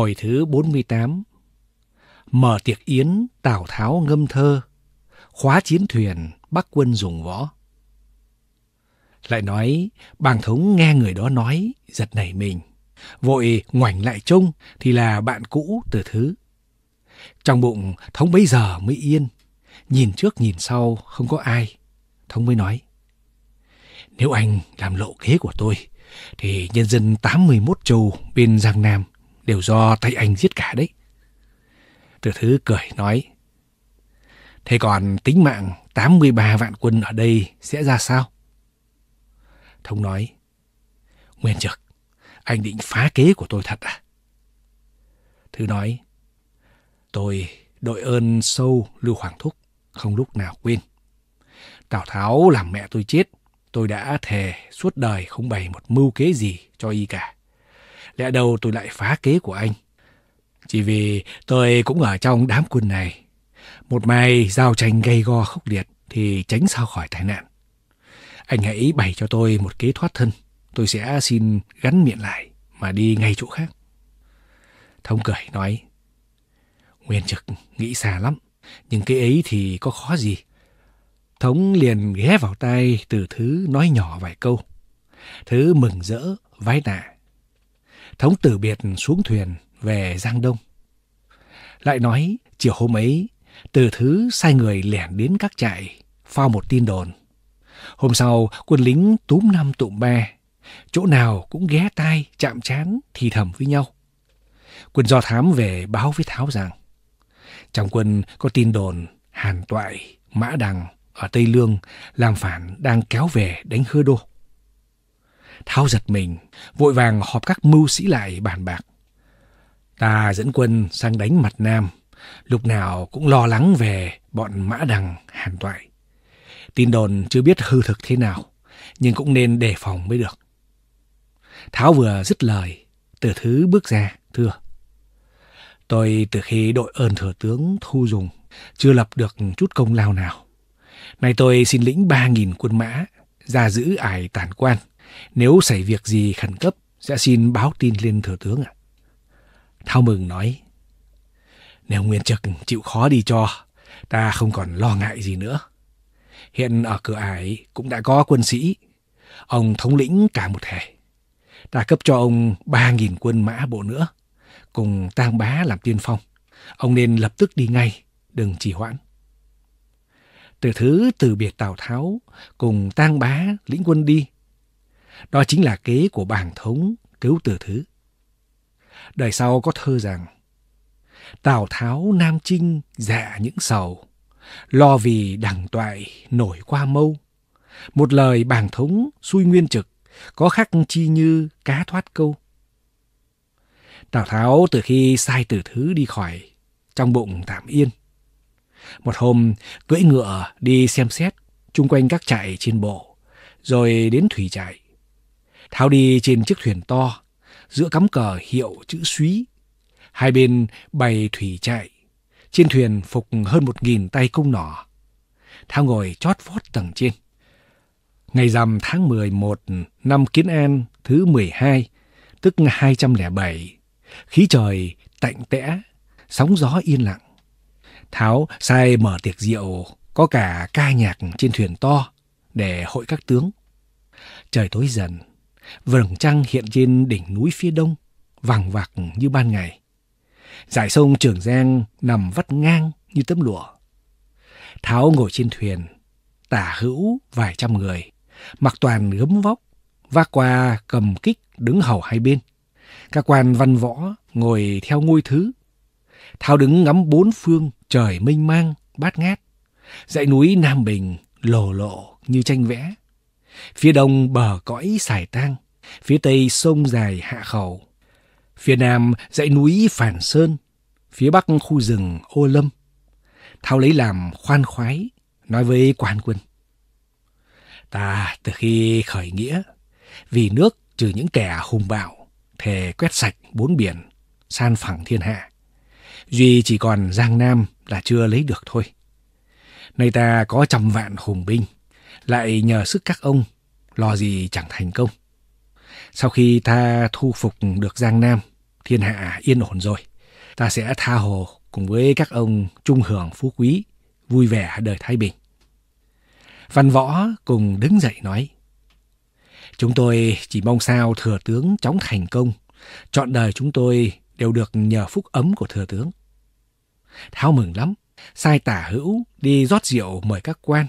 hồi thứ 48. Mở tiệc yến, Tào Tháo ngâm thơ, khóa chiến thuyền, Bắc quân dùng võ. Lại nói, bàng thống nghe người đó nói, giật nảy mình. Vội ngoảnh lại trông thì là bạn cũ từ thứ. Trong bụng thống bấy giờ mới yên. Nhìn trước nhìn sau không có ai. Thống mới nói. Nếu anh làm lộ kế của tôi thì nhân dân 81 châu bên Giang Nam đều do tay anh giết cả đấy. Từ thứ cười nói, thế còn tính mạng 83 vạn quân ở đây sẽ ra sao? Thông nói, Nguyên trực, anh định phá kế của tôi thật à? Thứ nói, tôi đội ơn sâu Lưu Hoàng Thúc, không lúc nào quên. Tào Tháo làm mẹ tôi chết, tôi đã thề suốt đời không bày một mưu kế gì cho y cả lẽ đâu tôi lại phá kế của anh. Chỉ vì tôi cũng ở trong đám quân này. Một mai giao tranh gay go khốc liệt thì tránh sao khỏi tai nạn. Anh hãy bày cho tôi một kế thoát thân. Tôi sẽ xin gắn miệng lại mà đi ngay chỗ khác. Thông cười nói, Nguyên trực nghĩ xa lắm, nhưng cái ấy thì có khó gì. Thống liền ghé vào tay từ thứ nói nhỏ vài câu. Thứ mừng rỡ, vái nạ Thống tử biệt xuống thuyền về Giang Đông. Lại nói, chiều hôm ấy, từ thứ sai người lẻn đến các trại, phao một tin đồn. Hôm sau, quân lính túm năm tụm ba, chỗ nào cũng ghé tai, chạm chán, thì thầm với nhau. Quân do thám về báo với Tháo rằng, trong quân có tin đồn Hàn Toại, Mã Đằng ở Tây Lương làm phản đang kéo về đánh hứa đô. Thao giật mình, vội vàng họp các mưu sĩ lại bàn bạc. Ta dẫn quân sang đánh mặt Nam, lúc nào cũng lo lắng về bọn mã đằng hàn toại. Tin đồn chưa biết hư thực thế nào, nhưng cũng nên đề phòng mới được. Tháo vừa dứt lời, từ thứ bước ra, thưa. Tôi từ khi đội ơn thừa tướng thu dùng, chưa lập được chút công lao nào. Nay tôi xin lĩnh ba nghìn quân mã, ra giữ ải tản quan, nếu xảy việc gì khẩn cấp, sẽ xin báo tin lên thừa tướng ạ. À. Thao mừng nói, nếu nguyên trực chịu khó đi cho, ta không còn lo ngại gì nữa. Hiện ở cửa ải cũng đã có quân sĩ, ông thống lĩnh cả một thể. Ta cấp cho ông ba nghìn quân mã bộ nữa, cùng tang bá làm tiên phong. Ông nên lập tức đi ngay, đừng trì hoãn. Từ thứ từ biệt Tào Tháo, cùng tang bá lĩnh quân đi, đó chính là kế của bàng thống cứu từ thứ. Đời sau có thơ rằng Tào Tháo Nam Trinh dạ những sầu Lo vì đằng toại nổi qua mâu Một lời bàng thống xui nguyên trực Có khắc chi như cá thoát câu Tào Tháo từ khi sai từ thứ đi khỏi Trong bụng tạm yên Một hôm cưỡi ngựa đi xem xét Chung quanh các trại trên bộ Rồi đến thủy trại Thao đi trên chiếc thuyền to, giữa cắm cờ hiệu chữ suý. Hai bên bày thủy chạy, trên thuyền phục hơn một nghìn tay công nỏ. Thao ngồi chót vót tầng trên. Ngày rằm tháng 11 năm Kiến An thứ 12, tức 207, khí trời tạnh tẽ, sóng gió yên lặng. Tháo sai mở tiệc rượu, có cả ca nhạc trên thuyền to để hội các tướng. Trời tối dần, Vầng trăng hiện trên đỉnh núi phía đông, vàng vạc như ban ngày. Dải sông Trường Giang nằm vắt ngang như tấm lụa. Tháo ngồi trên thuyền, tả hữu vài trăm người, mặc toàn gấm vóc, vác qua cầm kích đứng hầu hai bên. Các quan văn võ ngồi theo ngôi thứ. Tháo đứng ngắm bốn phương trời mênh mang, bát ngát. Dãy núi Nam Bình lồ lộ như tranh vẽ. Phía đông bờ cõi Sài Tang, phía tây sông dài Hạ Khẩu, phía nam dãy núi Phản Sơn, phía bắc khu rừng Ô Lâm. Thao lấy làm khoan khoái, nói với quan quân. Ta từ khi khởi nghĩa, vì nước trừ những kẻ hùng bạo, thề quét sạch bốn biển, san phẳng thiên hạ. Duy chỉ còn Giang Nam là chưa lấy được thôi. Nay ta có trăm vạn hùng binh, lại nhờ sức các ông, lo gì chẳng thành công. Sau khi ta thu phục được Giang Nam, thiên hạ yên ổn rồi, ta sẽ tha hồ cùng với các ông chung hưởng phú quý, vui vẻ đời thái bình. Văn võ cùng đứng dậy nói, Chúng tôi chỉ mong sao thừa tướng chóng thành công, chọn đời chúng tôi đều được nhờ phúc ấm của thừa tướng. Thao mừng lắm, sai tả hữu đi rót rượu mời các quan,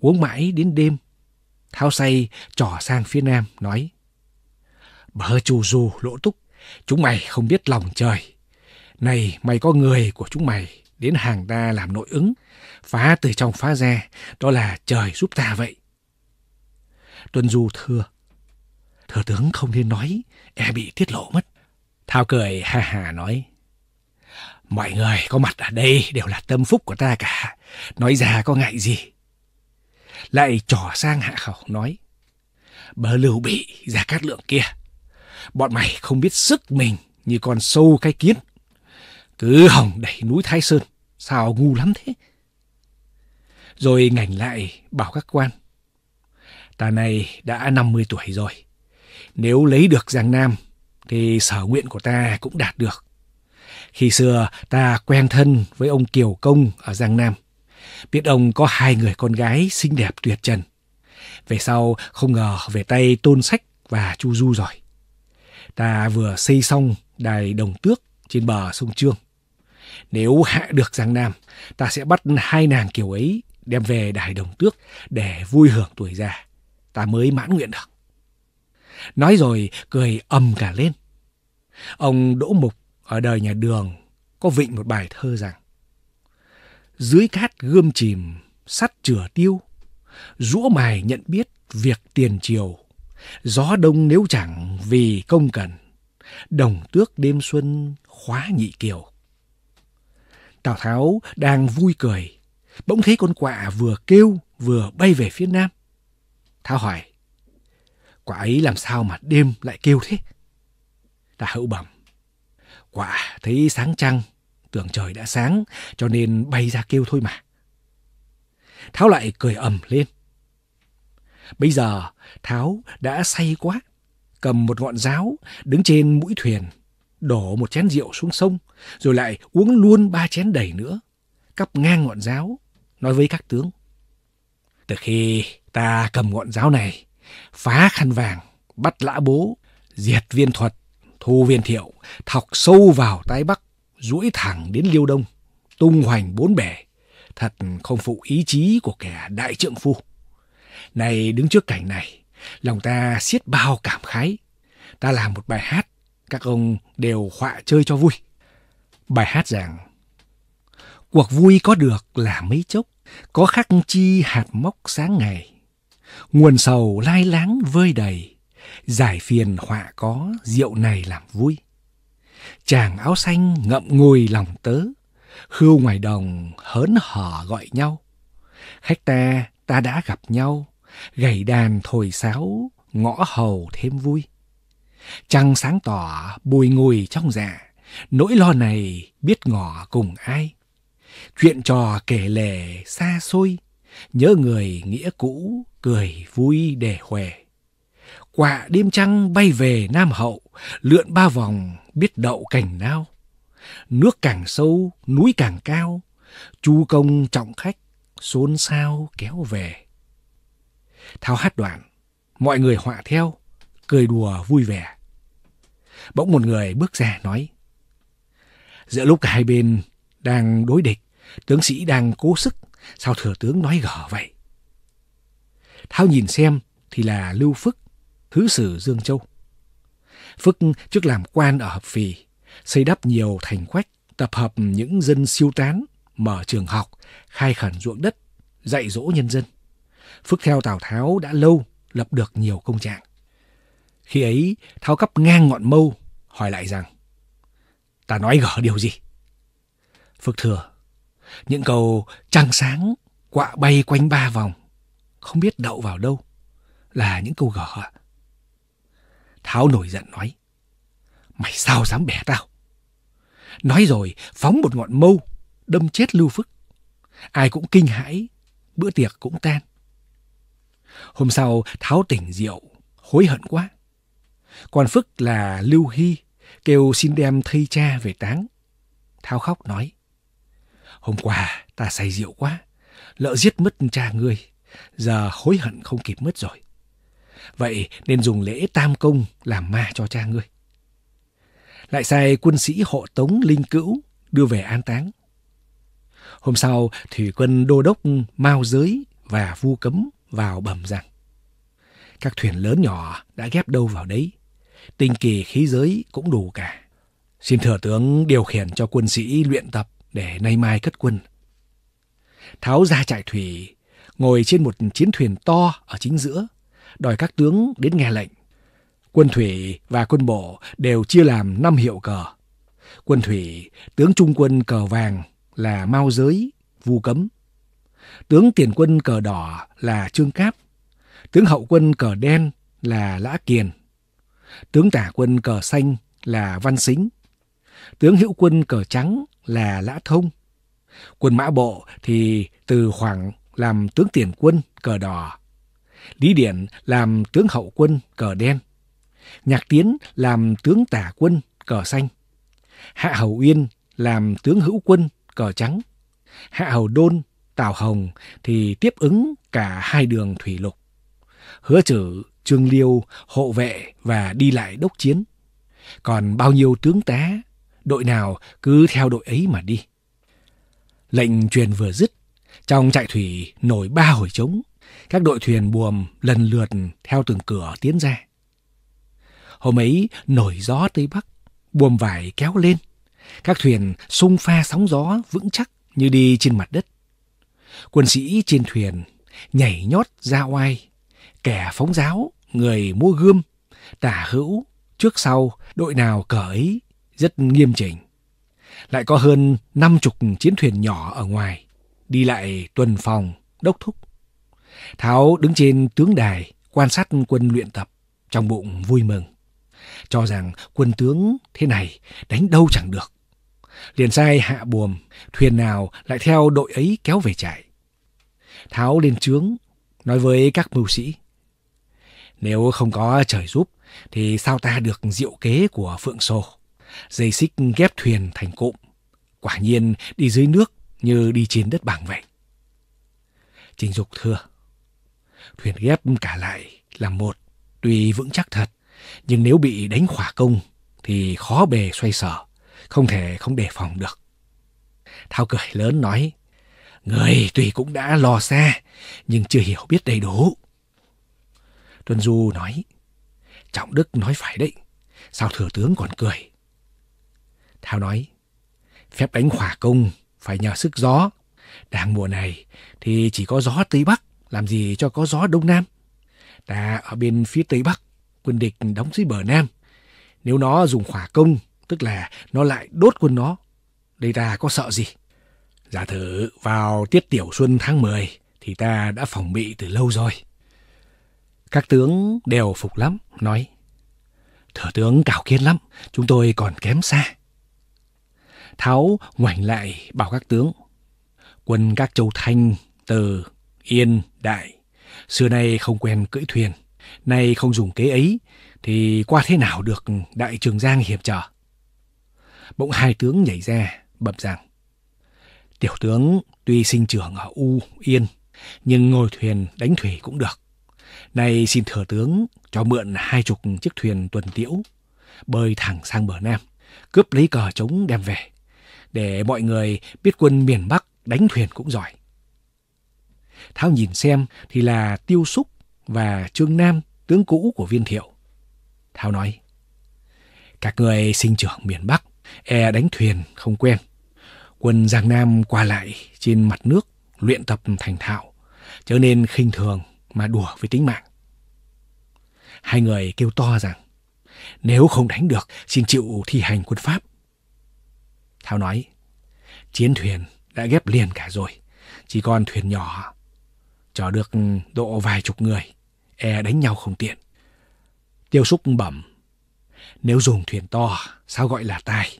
uống mãi đến đêm. thao say trỏ sang phía nam, nói. Bờ chù dù lỗ túc, chúng mày không biết lòng trời. Này, mày có người của chúng mày đến hàng ta làm nội ứng, phá từ trong phá ra, đó là trời giúp ta vậy. Tuân Du thưa. Thừa tướng không nên nói, e bị tiết lộ mất. Thao cười ha hà nói. Mọi người có mặt ở đây đều là tâm phúc của ta cả. Nói ra có ngại gì lại trỏ sang hạ khẩu nói bờ lưu bị ra cát lượng kia bọn mày không biết sức mình như con sâu cái kiến cứ hỏng đẩy núi thái sơn sao ngu lắm thế rồi ngảnh lại bảo các quan ta này đã 50 tuổi rồi nếu lấy được giang nam thì sở nguyện của ta cũng đạt được khi xưa ta quen thân với ông kiều công ở giang nam Biết ông có hai người con gái xinh đẹp tuyệt trần. Về sau không ngờ về tay Tôn Sách và Chu Du rồi. Ta vừa xây xong đài đồng tước trên bờ sông Trương. Nếu hạ được Giang Nam, ta sẽ bắt hai nàng kiểu ấy đem về đài đồng tước để vui hưởng tuổi già. Ta mới mãn nguyện được. Nói rồi cười ầm cả lên. Ông Đỗ Mục ở đời nhà Đường có vịnh một bài thơ rằng dưới cát gươm chìm, sắt chửa tiêu, rũa mài nhận biết việc tiền triều, gió đông nếu chẳng vì công cần, đồng tước đêm xuân khóa nhị kiều. Tào Tháo đang vui cười, bỗng thấy con quạ vừa kêu vừa bay về phía nam. Tháo hỏi, quả ấy làm sao mà đêm lại kêu thế? Tả hữu bẩm, quả thấy sáng trăng tưởng trời đã sáng, cho nên bay ra kêu thôi mà. Tháo lại cười ầm lên. Bây giờ, Tháo đã say quá, cầm một ngọn giáo, đứng trên mũi thuyền, đổ một chén rượu xuống sông, rồi lại uống luôn ba chén đầy nữa, cắp ngang ngọn giáo, nói với các tướng. Từ khi ta cầm ngọn giáo này, phá khăn vàng, bắt lã bố, diệt viên thuật, thu viên thiệu, thọc sâu vào tái bắc, duỗi thẳng đến liêu đông, tung hoành bốn bể, thật không phụ ý chí của kẻ đại trượng phu. Này đứng trước cảnh này, lòng ta xiết bao cảm khái. Ta làm một bài hát, các ông đều họa chơi cho vui. Bài hát rằng, cuộc vui có được là mấy chốc, có khắc chi hạt móc sáng ngày. Nguồn sầu lai láng vơi đầy, giải phiền họa có, rượu này làm vui. Chàng áo xanh ngậm ngùi lòng tớ. Khưu ngoài đồng hớn hở gọi nhau. Khách ta, ta đã gặp nhau. Gảy đàn thổi sáo, ngõ hầu thêm vui. Trăng sáng tỏ, bùi ngùi trong dạ. Nỗi lo này biết ngỏ cùng ai. Chuyện trò kể lể xa xôi. Nhớ người nghĩa cũ, cười vui để khỏe. Quạ đêm trăng bay về Nam Hậu, lượn ba vòng biết đậu cảnh nao Nước càng sâu, núi càng cao, chu công trọng khách, xôn xao kéo về. Thao hát đoạn, mọi người họa theo, cười đùa vui vẻ. Bỗng một người bước ra nói, giữa lúc cả hai bên đang đối địch, tướng sĩ đang cố sức, sao thừa tướng nói gở vậy? Thao nhìn xem thì là Lưu Phức, thứ sử Dương Châu. Phức trước làm quan ở Hợp Phì, xây đắp nhiều thành quách, tập hợp những dân siêu tán, mở trường học, khai khẩn ruộng đất, dạy dỗ nhân dân. Phức theo Tào Tháo đã lâu lập được nhiều công trạng. Khi ấy, Tháo cắp ngang ngọn mâu, hỏi lại rằng, Ta nói gở điều gì? Phức thừa, những cầu trăng sáng, quạ bay quanh ba vòng, không biết đậu vào đâu, là những câu gở ạ. À? Tháo nổi giận nói. Mày sao dám bẻ tao? Nói rồi phóng một ngọn mâu, đâm chết Lưu Phức. Ai cũng kinh hãi, bữa tiệc cũng tan. Hôm sau Tháo tỉnh rượu, hối hận quá. quan Phức là Lưu Hy, kêu xin đem thây cha về táng. Tháo khóc nói. Hôm qua ta say rượu quá, lỡ giết mất cha ngươi, giờ hối hận không kịp mất rồi. Vậy nên dùng lễ tam công làm ma cho cha ngươi. Lại sai quân sĩ hộ tống Linh Cữu đưa về an táng. Hôm sau, thủy quân đô đốc Mao Giới và Vu Cấm vào bẩm rằng các thuyền lớn nhỏ đã ghép đâu vào đấy. Tinh kỳ khí giới cũng đủ cả. Xin thừa tướng điều khiển cho quân sĩ luyện tập để nay mai cất quân. Tháo ra trại thủy, ngồi trên một chiến thuyền to ở chính giữa, đòi các tướng đến nghe lệnh. Quân thủy và quân bộ đều chia làm năm hiệu cờ. Quân thủy, tướng trung quân cờ vàng là Mao Giới, Vu Cấm. Tướng tiền quân cờ đỏ là Trương Cáp. Tướng hậu quân cờ đen là Lã Kiền. Tướng tả quân cờ xanh là Văn Xính. Tướng hữu quân cờ trắng là Lã Thông. Quân mã bộ thì từ khoảng làm tướng tiền quân cờ đỏ Lý Điển làm tướng hậu quân cờ đen, Nhạc Tiến làm tướng tả quân cờ xanh, Hạ Hầu Uyên làm tướng hữu quân cờ trắng, Hạ Hầu Đôn, Tào Hồng thì tiếp ứng cả hai đường thủy lục. Hứa chữ Trương Liêu hộ vệ và đi lại đốc chiến. Còn bao nhiêu tướng tá, đội nào cứ theo đội ấy mà đi. Lệnh truyền vừa dứt, trong trại thủy nổi ba hồi trống, các đội thuyền buồm lần lượt theo từng cửa tiến ra. Hôm ấy nổi gió tây bắc, buồm vải kéo lên. Các thuyền sung pha sóng gió vững chắc như đi trên mặt đất. Quân sĩ trên thuyền nhảy nhót ra oai, kẻ phóng giáo, người mua gươm, tả hữu, trước sau, đội nào cởi rất nghiêm chỉnh. Lại có hơn năm chục chiến thuyền nhỏ ở ngoài, đi lại tuần phòng, đốc thúc. Tháo đứng trên tướng đài quan sát quân luyện tập, trong bụng vui mừng. Cho rằng quân tướng thế này đánh đâu chẳng được. Liền sai hạ buồm, thuyền nào lại theo đội ấy kéo về trại. Tháo lên trướng, nói với các mưu sĩ. Nếu không có trời giúp, thì sao ta được diệu kế của Phượng Sô? Dây xích ghép thuyền thành cụm, quả nhiên đi dưới nước như đi trên đất bằng vậy. Trình Dục thưa. Thuyền ghép cả lại là một, tuy vững chắc thật, nhưng nếu bị đánh khỏa công thì khó bề xoay sở, không thể không đề phòng được. Thao cười lớn nói, Người tuy cũng đã lò xa, nhưng chưa hiểu biết đầy đủ. Tuân Du nói, Trọng Đức nói phải đấy, sao thừa tướng còn cười. Thao nói, phép đánh khỏa công phải nhờ sức gió. Đang mùa này thì chỉ có gió Tây Bắc làm gì cho có gió đông nam. Ta ở bên phía tây bắc, quân địch đóng dưới bờ nam. Nếu nó dùng hỏa công, tức là nó lại đốt quân nó, đây ta có sợ gì? Giả thử vào tiết tiểu xuân tháng 10 thì ta đã phòng bị từ lâu rồi. Các tướng đều phục lắm, nói. Thừa tướng cảo kiến lắm, chúng tôi còn kém xa. Tháo ngoảnh lại bảo các tướng. Quân các châu Thanh, Từ, Yên, Đại, xưa nay không quen cưỡi thuyền, nay không dùng kế ấy, thì qua thế nào được Đại Trường Giang hiểm trở? Bỗng hai tướng nhảy ra, bẩm rằng, Tiểu tướng tuy sinh trưởng ở U, Yên, nhưng ngồi thuyền đánh thủy cũng được. Nay xin thừa tướng cho mượn hai chục chiếc thuyền tuần tiễu, bơi thẳng sang bờ Nam, cướp lấy cờ trống đem về, để mọi người biết quân miền Bắc đánh thuyền cũng giỏi thao nhìn xem thì là Tiêu súc và Trương Nam, tướng cũ của viên thiệu. thao nói, các người sinh trưởng miền Bắc, e đánh thuyền không quen. Quân Giang Nam qua lại trên mặt nước, luyện tập thành thạo, trở nên khinh thường mà đùa với tính mạng. Hai người kêu to rằng, nếu không đánh được, xin chịu thi hành quân Pháp. Thao nói, chiến thuyền đã ghép liền cả rồi, chỉ còn thuyền nhỏ chở được ừ, độ vài chục người, e đánh nhau không tiện. Tiêu Súc bẩm, nếu dùng thuyền to, sao gọi là tai?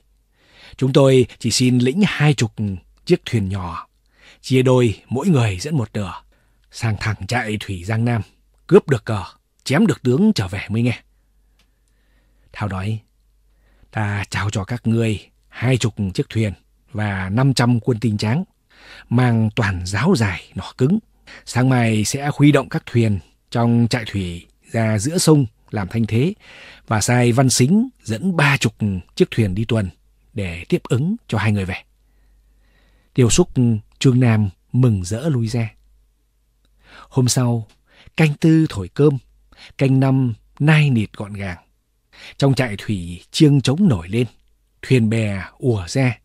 Chúng tôi chỉ xin lĩnh hai chục chiếc thuyền nhỏ, chia đôi mỗi người dẫn một nửa, sang thẳng chạy thủy Giang Nam, cướp được cờ, chém được tướng trở về mới nghe. thảo nói, ta trao cho các ngươi hai chục chiếc thuyền và năm trăm quân tinh tráng, mang toàn giáo dài nỏ cứng, Sáng mai sẽ huy động các thuyền trong trại thủy ra giữa sông làm thanh thế và sai Văn Xính dẫn ba chục chiếc thuyền đi tuần để tiếp ứng cho hai người về. Tiêu xúc Trương Nam mừng rỡ lui ra. Hôm sau, canh tư thổi cơm, canh năm nai nịt gọn gàng. Trong trại thủy chiêng trống nổi lên, thuyền bè ùa ra,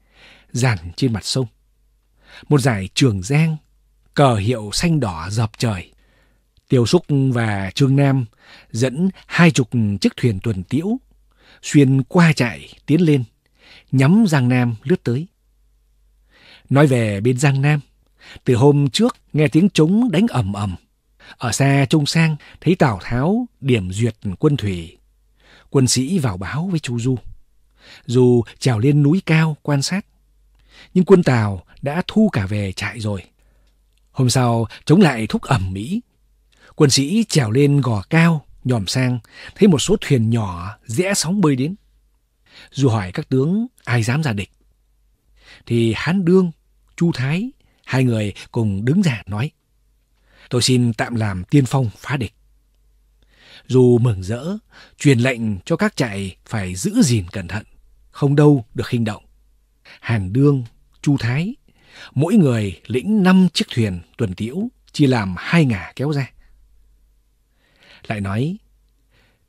dàn trên mặt sông. Một giải trường giang cờ hiệu xanh đỏ dập trời. Tiêu Súc và Trương Nam dẫn hai chục chiếc thuyền tuần tiễu, xuyên qua chạy tiến lên, nhắm Giang Nam lướt tới. Nói về bên Giang Nam, từ hôm trước nghe tiếng trống đánh ầm ầm. Ở xa trông sang thấy Tào Tháo điểm duyệt quân thủy. Quân sĩ vào báo với Chu Du. Dù trèo lên núi cao quan sát, nhưng quân Tào đã thu cả về trại rồi. Hôm sau, chống lại thúc ẩm mỹ. Quân sĩ trèo lên gò cao, nhòm sang, thấy một số thuyền nhỏ rẽ sóng bơi đến. Dù hỏi các tướng ai dám ra địch. Thì Hán Đương, Chu Thái, hai người cùng đứng ra nói. Tôi xin tạm làm tiên phong phá địch. Dù mừng rỡ, truyền lệnh cho các trại phải giữ gìn cẩn thận, không đâu được khinh động. Hàn Đương, Chu Thái mỗi người lĩnh năm chiếc thuyền tuần tiễu chia làm hai ngả kéo ra. Lại nói,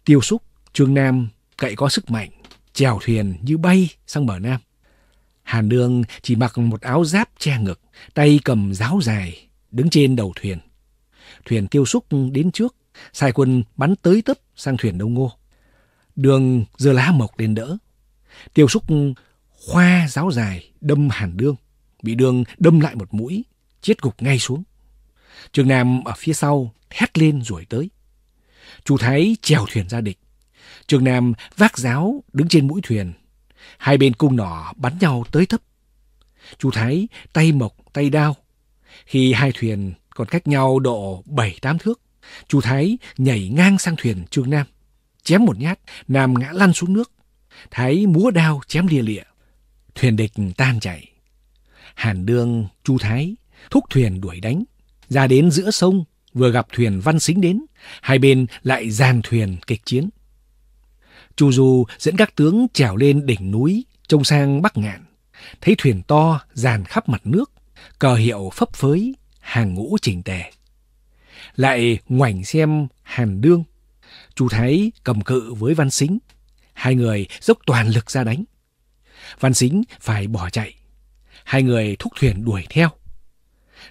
tiêu xúc, trương nam cậy có sức mạnh, chèo thuyền như bay sang bờ nam. Hàn Đương chỉ mặc một áo giáp che ngực, tay cầm giáo dài, đứng trên đầu thuyền. Thuyền tiêu xúc đến trước, sai quân bắn tới tấp sang thuyền đông ngô. Đường dưa lá mộc lên đỡ. Tiêu xúc khoa giáo dài đâm Hàn Đương bị Đương đâm lại một mũi, chết gục ngay xuống. Trường Nam ở phía sau hét lên rồi tới. Chu Thái chèo thuyền ra địch. Trường Nam vác giáo đứng trên mũi thuyền. Hai bên cung nỏ bắn nhau tới thấp. Chu Thái tay mộc tay đao. Khi hai thuyền còn cách nhau độ bảy tám thước, Chu Thái nhảy ngang sang thuyền trường Nam, chém một nhát, Nam ngã lăn xuống nước. Thái múa đao chém lìa lịa. Thuyền địch tan chảy. Hàn Đương, Chu Thái, thúc thuyền đuổi đánh. Ra đến giữa sông, vừa gặp thuyền văn xính đến, hai bên lại dàn thuyền kịch chiến. Chu Du dẫn các tướng trèo lên đỉnh núi, trông sang bắc ngạn. Thấy thuyền to, dàn khắp mặt nước, cờ hiệu phấp phới, hàng ngũ chỉnh tề. Lại ngoảnh xem Hàn Đương. Chu Thái cầm cự với Văn Xính. Hai người dốc toàn lực ra đánh. Văn Xính phải bỏ chạy. Hai người thúc thuyền đuổi theo.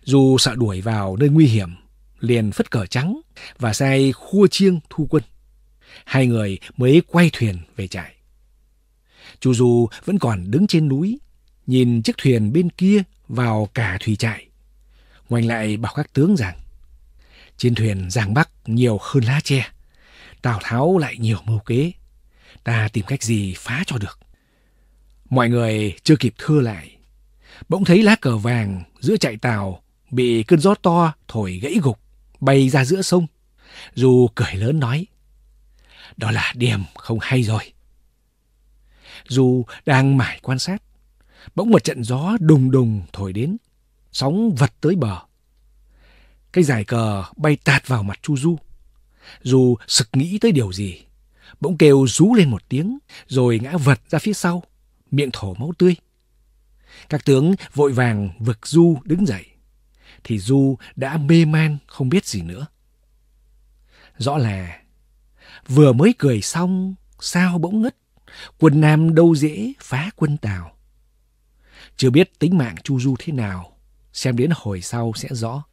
Dù sợ đuổi vào nơi nguy hiểm, liền phất cờ trắng và sai khua chiêng thu quân. Hai người mới quay thuyền về trại. Chu Du vẫn còn đứng trên núi, nhìn chiếc thuyền bên kia vào cả thủy trại. Ngoảnh lại bảo các tướng rằng, trên thuyền Giang Bắc nhiều hơn lá tre. Tào Tháo lại nhiều mưu kế. Ta tìm cách gì phá cho được. Mọi người chưa kịp thưa lại Bỗng thấy lá cờ vàng giữa chạy tàu bị cơn gió to thổi gãy gục, bay ra giữa sông. Dù cười lớn nói, đó là điểm không hay rồi. Dù đang mải quan sát, bỗng một trận gió đùng đùng thổi đến, sóng vật tới bờ. Cái dải cờ bay tạt vào mặt Chu Du. Dù sực nghĩ tới điều gì, bỗng kêu rú lên một tiếng, rồi ngã vật ra phía sau, miệng thổ máu tươi. Các tướng vội vàng vực Du đứng dậy. Thì Du đã mê man không biết gì nữa. Rõ là vừa mới cười xong sao bỗng ngất. Quân Nam đâu dễ phá quân Tào. Chưa biết tính mạng Chu Du thế nào, xem đến hồi sau sẽ rõ.